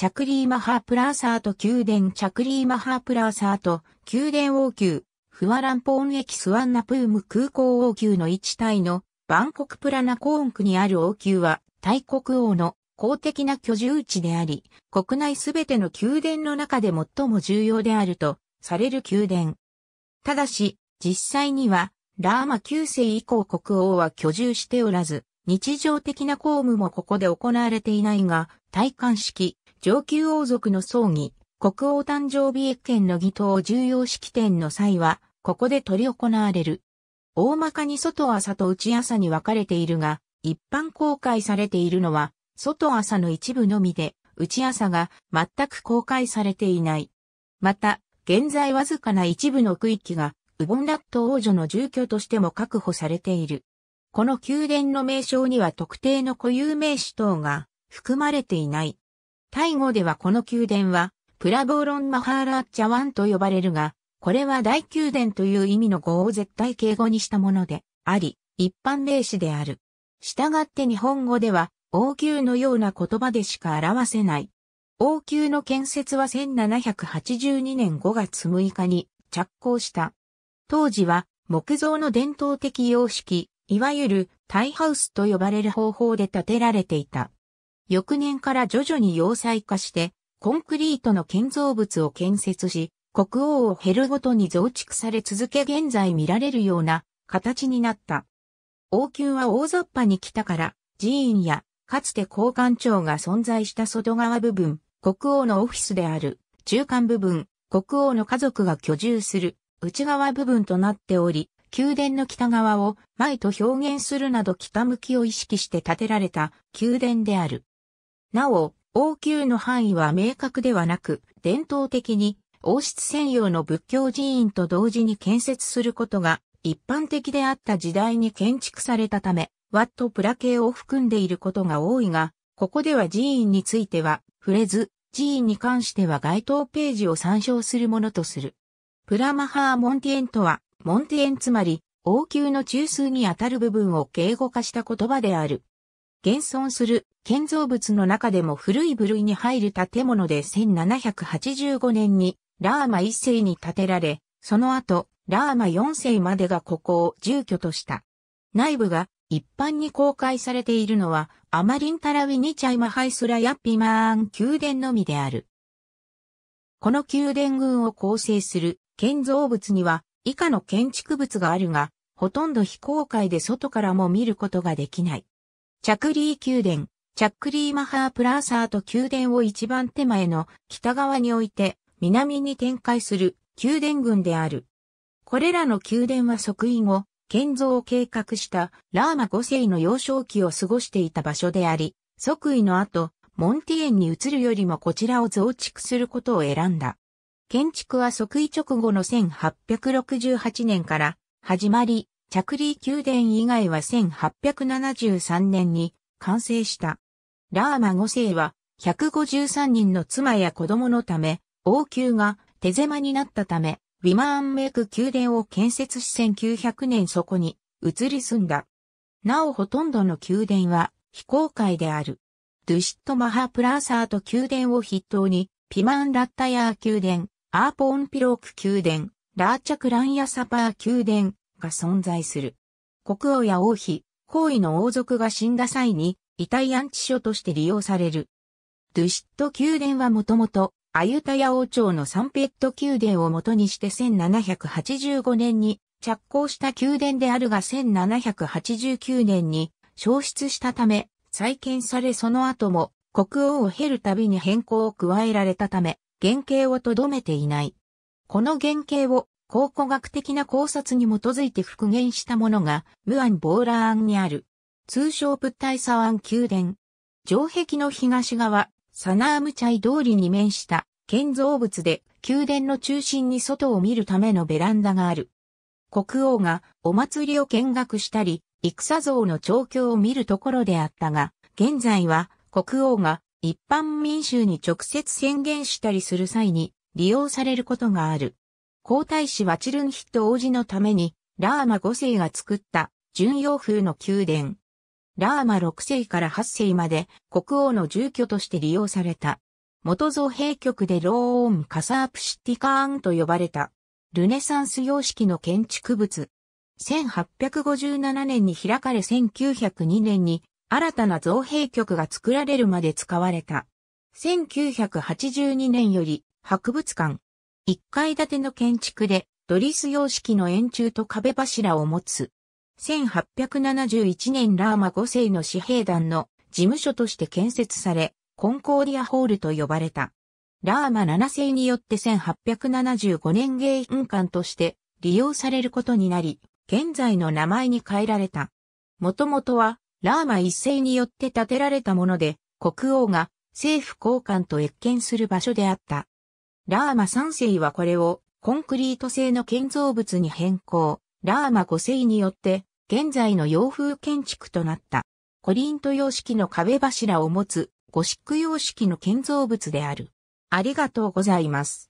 チャクリーマハープラーサート宮殿チャクリーマハープラーサート宮殿王宮、フワランポーン駅スワンナプーム空港王宮の一体のバンコクプラナコーン区にある王宮は大国王の公的な居住地であり、国内すべての宮殿の中で最も重要であるとされる宮殿。ただし、実際には、ラーマ9世以降国王は居住しておらず、日常的な公務もここで行われていないが、戴冠式、上級王族の葬儀、国王誕生日駅券の儀頭重要式典の際は、ここで執り行われる。大まかに外朝と内朝に分かれているが、一般公開されているのは、外朝の一部のみで、内朝が全く公開されていない。また、現在わずかな一部の区域が、ウボンラット王女の住居としても確保されている。この宮殿の名称には特定の固有名詞等が含まれていない。タイ語ではこの宮殿は、プラボーロン・マハーラッチャワンと呼ばれるが、これは大宮殿という意味の語を絶対敬語にしたものであり、一般名詞である。したがって日本語では、王宮のような言葉でしか表せない。王宮の建設は1782年5月6日に着工した。当時は木造の伝統的様式、いわゆるタイハウスと呼ばれる方法で建てられていた。翌年から徐々に要塞化して、コンクリートの建造物を建設し、国王を減るごとに増築され続け現在見られるような形になった。王宮は大雑把に来たから寺院やかつて交換庁が存在した外側部分、国王のオフィスである中間部分、国王の家族が居住する内側部分となっており、宮殿の北側を前と表現するなど北向きを意識して建てられた宮殿である。なお、王宮の範囲は明確ではなく、伝統的に王室専用の仏教寺院と同時に建設することが一般的であった時代に建築されたため、ワットプラ系を含んでいることが多いが、ここでは寺院については触れず、寺院に関しては該当ページを参照するものとする。プラマハー・モンティエンとは、モンティエンつまり、王宮の中枢にあたる部分を敬語化した言葉である。現存する建造物の中でも古い部類に入る建物で1785年にラーマ1世に建てられ、その後、ラーマ4世までがここを住居とした。内部が一般に公開されているのは、アマリンタラウィニチャイマハイスラヤッピマーン宮殿のみである。この宮殿群を構成する建造物には以下の建築物があるが、ほとんど非公開で外からも見ることができない。着リー宮殿、チャックリーマハープラーサーと宮殿を一番手前の北側に置いて南に展開する宮殿群である。これらの宮殿は即位後、建造を計画したラーマ5世の幼少期を過ごしていた場所であり、即位の後、モンティエンに移るよりもこちらを増築することを選んだ。建築は即位直後の1868年から始まり、チャクリー宮殿以外は1873年に完成した。ラーマ5世は、153人の妻や子供のため、王宮が手狭になったため、ウィマーンメク宮殿を建設し1900年そこに移り住んだ。なおほとんどの宮殿は非公開である。ドゥシットマハプラーサート宮殿を筆頭に、ピマンラッタヤー宮殿、アーポーンピローク宮殿、ラーチャクランヤサパー宮殿が存在する。国王や王妃、皇位の王族が死んだ際に、遺体安置所として利用される。ドゥシット宮殿はもともと、アユタヤ王朝のサンペット宮殿を元にして1785年に着工した宮殿であるが1789年に消失したため、再建されその後も国王を経るたびに変更を加えられたため、原型をとどめていない。この原型を考古学的な考察に基づいて復元したものが、ムアン・ボーラーンにある。通称プッタイサワン宮殿。城壁の東側、サナームチャイ通りに面した建造物で宮殿の中心に外を見るためのベランダがある。国王がお祭りを見学したり、戦像の調教を見るところであったが、現在は国王が一般民衆に直接宣言したりする際に利用されることがある。皇太子ワチルンヒット王子のためにラーマ5世が作った純洋風の宮殿。ラーマ6世から8世まで国王の住居として利用された。元造幣局でローオンカサープシティカーンと呼ばれた。ルネサンス様式の建築物。1857年に開かれ1902年に新たな造幣局が作られるまで使われた。1982年より博物館。1階建ての建築でドリス様式の円柱と壁柱を持つ。1871年ラーマ5世の紙兵団の事務所として建設され、コンコーディアホールと呼ばれた。ラーマ7世によって1875年迎賓館として利用されることになり、現在の名前に変えられた。もともとは、ラーマ1世によって建てられたもので、国王が政府交換と謁見する場所であった。ラーマ3世はこれをコンクリート製の建造物に変更。ラーマ5世によって現在の洋風建築となった。コリント様式の壁柱を持つゴシック様式の建造物である。ありがとうございます。